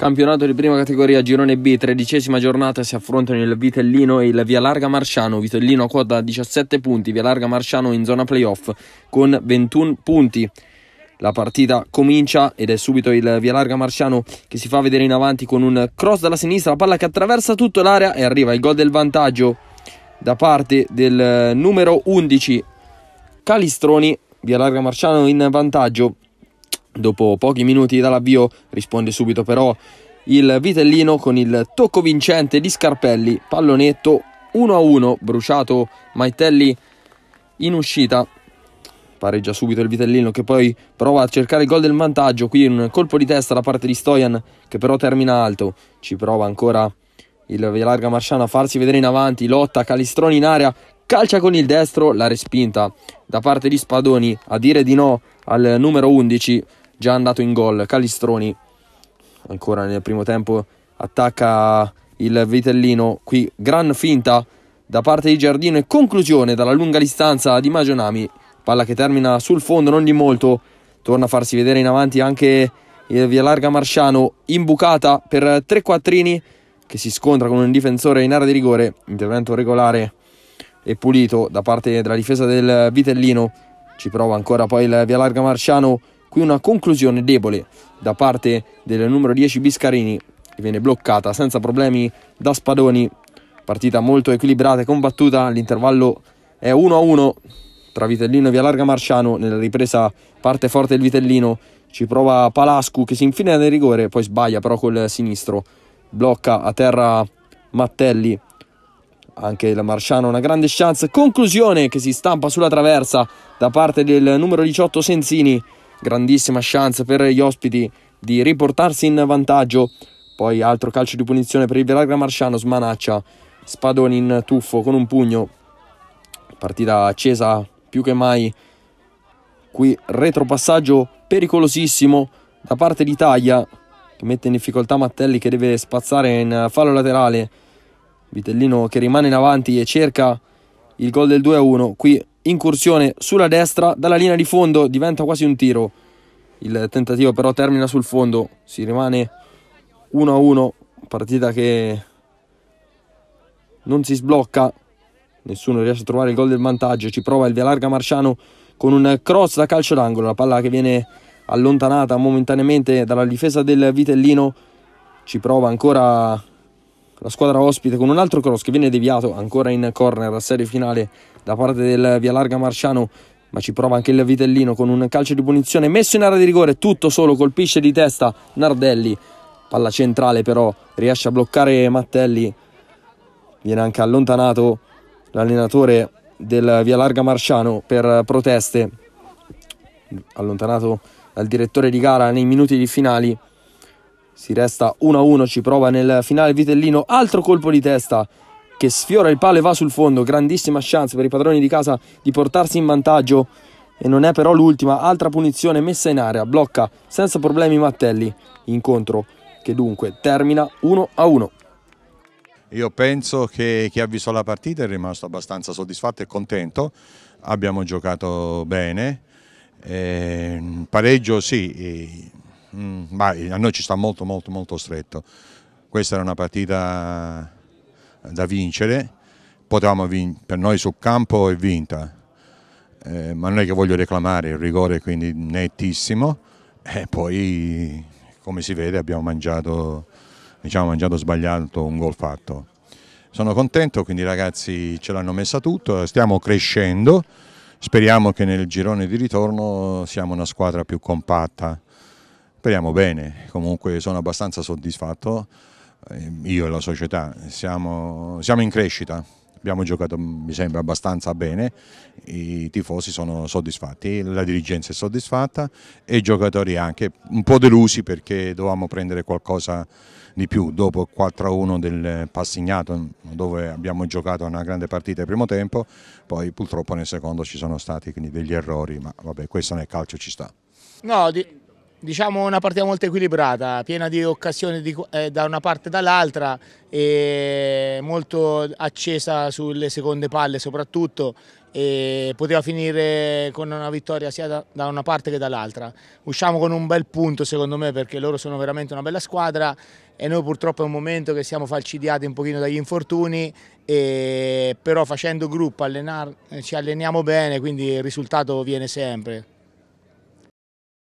Campionato di prima categoria, girone B, tredicesima giornata, si affrontano il Vitellino e il Via Larga Marciano. Vitellino a quota 17 punti, Via Larga Marciano in zona playoff con 21 punti. La partita comincia ed è subito il Via Larga Marciano che si fa vedere in avanti con un cross dalla sinistra, la palla che attraversa tutto l'area e arriva il gol del vantaggio da parte del eh, numero 11 Calistroni, Via Larga Marciano in vantaggio. Dopo pochi minuti dall'avvio risponde subito però il Vitellino con il tocco vincente di Scarpelli, pallonetto 1-1, bruciato Maitelli in uscita. Pareggia subito il Vitellino che poi prova a cercare il gol del vantaggio, qui un colpo di testa da parte di Stojan che però termina alto, ci prova ancora il Velarga Marciano a farsi vedere in avanti, lotta Calistroni in area, calcia con il destro, la respinta da parte di Spadoni a dire di no al numero 11 già andato in gol. Calistroni, ancora nel primo tempo, attacca il Vitellino. Qui gran finta da parte di Giardino e conclusione dalla lunga distanza di Magionami. Palla che termina sul fondo, non di molto. Torna a farsi vedere in avanti anche il via larga Marciano, imbucata per tre quattrini che si scontra con un difensore in area di rigore. Intervento regolare e pulito da parte della difesa del Vitellino. Ci prova ancora poi il via larga Marciano Qui una conclusione debole da parte del numero 10 Biscarini che viene bloccata senza problemi da Spadoni. Partita molto equilibrata e combattuta, l'intervallo è 1-1 a tra Vitellino e Vialarga Marciano, nella ripresa parte forte il Vitellino, ci prova Palascu che si infila nel rigore, poi sbaglia però col sinistro, blocca a terra Mattelli, anche la Marciano una grande chance, conclusione che si stampa sulla traversa da parte del numero 18 Senzini, grandissima chance per gli ospiti di riportarsi in vantaggio. Poi altro calcio di punizione per il Velagra Marciano, smanaccia Spadoni in tuffo con un pugno. Partita accesa più che mai. Qui retropassaggio pericolosissimo da parte di Taglia che mette in difficoltà Mattelli che deve spazzare in fallo laterale. Vitellino che rimane in avanti e cerca il gol del 2-1. Qui incursione sulla destra, dalla linea di fondo diventa quasi un tiro. Il tentativo però termina sul fondo, si rimane 1-1, a partita che non si sblocca, nessuno riesce a trovare il gol del vantaggio, ci prova il via larga Marciano con un cross da calcio d'angolo, la palla che viene allontanata momentaneamente dalla difesa del Vitellino, ci prova ancora la squadra ospite con un altro cross che viene deviato ancora in corner a serie finale da parte del Via Larga Marciano ma ci prova anche il Vitellino con un calcio di punizione messo in area di rigore, tutto solo, colpisce di testa Nardelli, palla centrale però, riesce a bloccare Mattelli, viene anche allontanato l'allenatore del Via Larga Marciano per proteste, allontanato dal direttore di gara nei minuti di finali. Si resta 1-1, ci prova nel finale Vitellino, altro colpo di testa che sfiora il palo e va sul fondo, grandissima chance per i padroni di casa di portarsi in vantaggio e non è però l'ultima, altra punizione messa in area, blocca senza problemi Mattelli, incontro che dunque termina 1-1. Io penso che chi ha visto la partita è rimasto abbastanza soddisfatto e contento, abbiamo giocato bene, eh, pareggio sì, eh, mh, mm, a noi ci sta molto molto molto stretto. Questa era una partita eh, da vincere, potevamo vin per noi sul campo e vinta, eh, ma non è che voglio reclamare il rigore quindi nettissimo e poi come si vede abbiamo mangiato, diciamo, mangiato sbagliato un gol fatto. Sono contento, quindi i ragazzi ce l'hanno messa tutto, stiamo crescendo, speriamo che nel girone di ritorno siamo una squadra più compatta. Speriamo bene, comunque sono abbastanza soddisfatto, eh, io e la società siamo, siamo in crescita, abbiamo giocato mi sembra abbastanza bene, i tifosi sono soddisfatti, la dirigenza è soddisfatta e i giocatori anche, un po' delusi perché dovevamo prendere qualcosa di più dopo il 4-1 del Passignato dove abbiamo giocato una grande partita al primo tempo, poi purtroppo nel secondo ci sono stati degli errori, ma vabbè questo nel calcio ci sta. No, di diciamo una partita molto equilibrata, piena di occasioni di, eh, da una parte e dall'altra e molto accesa sulle seconde palle soprattutto e poteva finire con una vittoria sia da, da una parte che dall'altra. Usciamo con un bel punto secondo me perché loro sono veramente una bella squadra e noi purtroppo è un momento che siamo falcidiati un pochino dagli infortuni, e, però facendo gruppo allenar, ci alleniamo bene quindi il risultato viene sempre.